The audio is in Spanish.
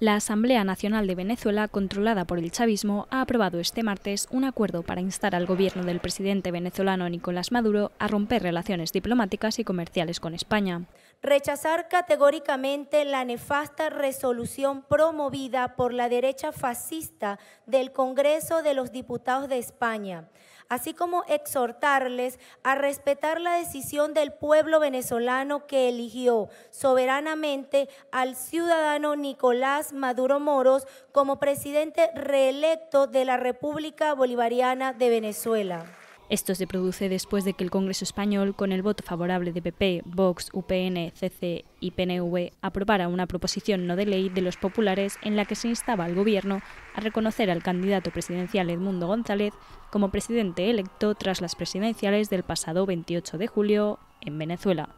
La Asamblea Nacional de Venezuela, controlada por el chavismo, ha aprobado este martes un acuerdo para instar al gobierno del presidente venezolano Nicolás Maduro a romper relaciones diplomáticas y comerciales con España rechazar categóricamente la nefasta resolución promovida por la derecha fascista del Congreso de los Diputados de España, así como exhortarles a respetar la decisión del pueblo venezolano que eligió soberanamente al ciudadano Nicolás Maduro Moros como presidente reelecto de la República Bolivariana de Venezuela. Esto se produce después de que el Congreso español, con el voto favorable de PP, Vox, UPN, CC y PNV, aprobara una proposición no de ley de los populares en la que se instaba al Gobierno a reconocer al candidato presidencial Edmundo González como presidente electo tras las presidenciales del pasado 28 de julio en Venezuela.